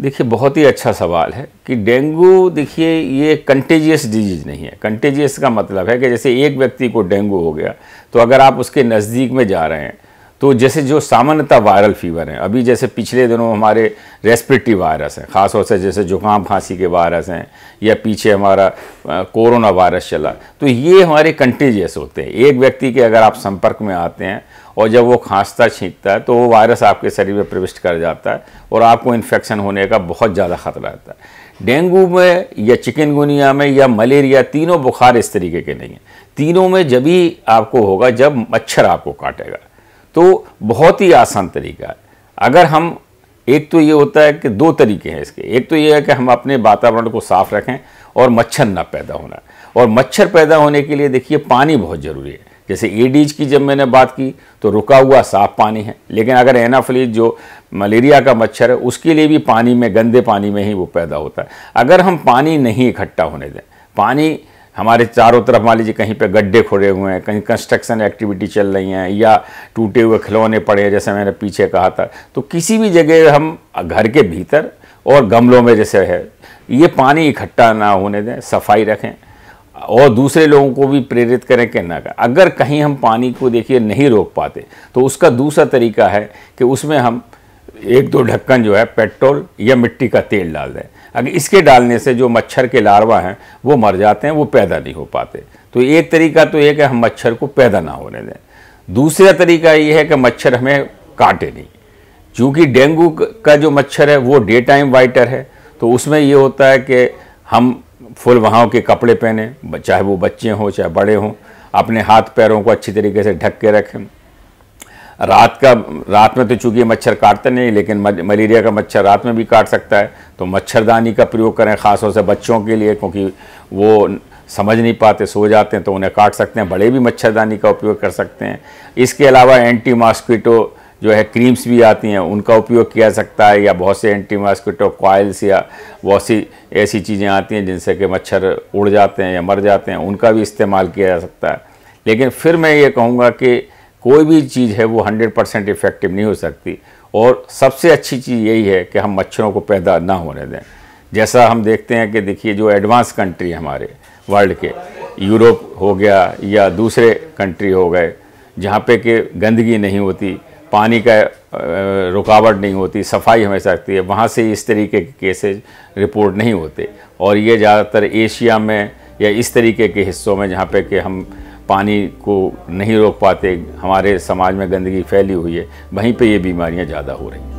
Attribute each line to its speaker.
Speaker 1: देखिए बहुत ही अच्छा सवाल है कि डेंगू देखिए ये कंटेजियस डिजीज़ नहीं है कंटेजियस का मतलब है कि जैसे एक व्यक्ति को डेंगू हो गया तो अगर आप उसके नज़दीक में जा रहे हैं तो जैसे जो सामान्यतः वायरल फीवर हैं अभी जैसे पिछले दिनों हमारे रेस्पिरेटरी वायरस हैं ख़ासतौर से जैसे जुकाम खांसी के वायरस हैं या पीछे हमारा कोरोना वायरस चला तो ये हमारे कंटेजियस होते हैं एक व्यक्ति के अगर आप संपर्क में आते हैं और जब वो खांसता छींकता है तो वो वायरस आपके शरीर में प्रविष्ट कर जाता है और आपको इन्फेक्शन होने का बहुत ज़्यादा खतरा रहता है डेंगू में या चिकनगुनिया में या मलेरिया तीनों बुखार इस तरीके के नहीं हैं तीनों में जब ही आपको होगा जब मच्छर आपको काटेगा तो बहुत ही आसान तरीका है अगर हम एक तो ये होता है कि दो तरीके हैं इसके एक तो ये है कि हम अपने वातावरण को साफ रखें और मच्छर ना पैदा होना और मच्छर पैदा होने के लिए देखिए पानी बहुत ज़रूरी है जैसे एडीज की जब मैंने बात की तो रुका हुआ साफ पानी है लेकिन अगर एनाफलीज जो मलेरिया का मच्छर है उसके लिए भी पानी में गंदे पानी में ही वो पैदा होता है अगर हम पानी नहीं इकट्ठा होने दें पानी हमारे चारों तरफ मान लीजिए कहीं पे गड्ढे खोड़े हुए हैं कहीं कंस्ट्रक्शन एक्टिविटी चल रही हैं या टूटे हुए खिलौने पड़े हैं जैसे मैंने पीछे कहा था तो किसी भी जगह हम घर के भीतर और गमलों में जैसे है ये पानी इकट्ठा ना होने दें सफाई रखें और दूसरे लोगों को भी प्रेरित करें कि ना अगर कहीं हम पानी को देखिए नहीं रोक पाते तो उसका दूसरा तरीका है कि उसमें हम एक दो ढक्कन जो है पेट्रोल या मिट्टी का तेल डाल दें अगर इसके डालने से जो मच्छर के लार्वा हैं वो मर जाते हैं वो पैदा नहीं हो पाते तो एक तरीका तो ये कि हम मच्छर को पैदा ना होने दें दूसरा तरीका ये है कि मच्छर हमें काटे नहीं चूँकि डेंगू का जो मच्छर है वो डे टाइम वाइटर है तो उसमें ये होता है कि हम फुल वहाँ के कपड़े पहने चाहे वो बच्चे हों चाहे बड़े हों अपने हाथ पैरों को अच्छी तरीके से ढक के रखें रात का रात में तो चूंकि मच्छर काटते नहीं लेकिन मलेरिया का मच्छर रात में भी काट सकता है तो मच्छरदानी का प्रयोग करें ख़ासतौर से बच्चों के लिए क्योंकि वो समझ नहीं पाते सो जाते हैं तो उन्हें काट सकते हैं बड़े भी मच्छरदानी का उपयोग कर सकते हैं इसके अलावा एंटी मॉस्किटो जो है क्रीम्स भी आती हैं उनका उपयोग किया सकता है या बहुत से एंटी मॉस्किटो कॉयल्स या बहुत सी ऐसी चीज़ें आती हैं जिनसे कि मच्छर उड़ जाते हैं या मर जाते हैं उनका भी इस्तेमाल किया जा सकता है लेकिन फिर मैं ये कहूँगा कि कोई भी चीज़ है वो 100 परसेंट इफ़ेक्टिव नहीं हो सकती और सबसे अच्छी चीज़ यही है कि हम मच्छरों को पैदा ना होने दें जैसा हम देखते हैं कि देखिए जो एडवांस कंट्री हमारे वर्ल्ड के यूरोप हो गया या दूसरे कंट्री हो गए जहाँ पे कि गंदगी नहीं होती पानी का रुकावट नहीं होती सफाई हमेशा रखती है वहाँ से इस तरीके के केसेज रिपोर्ट नहीं होते और ये ज़्यादातर एशिया में या इस तरीके के हिस्सों में जहाँ पे कि हम पानी को नहीं रोक पाते हमारे समाज में गंदगी फैली हुई है वहीं पे ये बीमारियां ज़्यादा हो रही हैं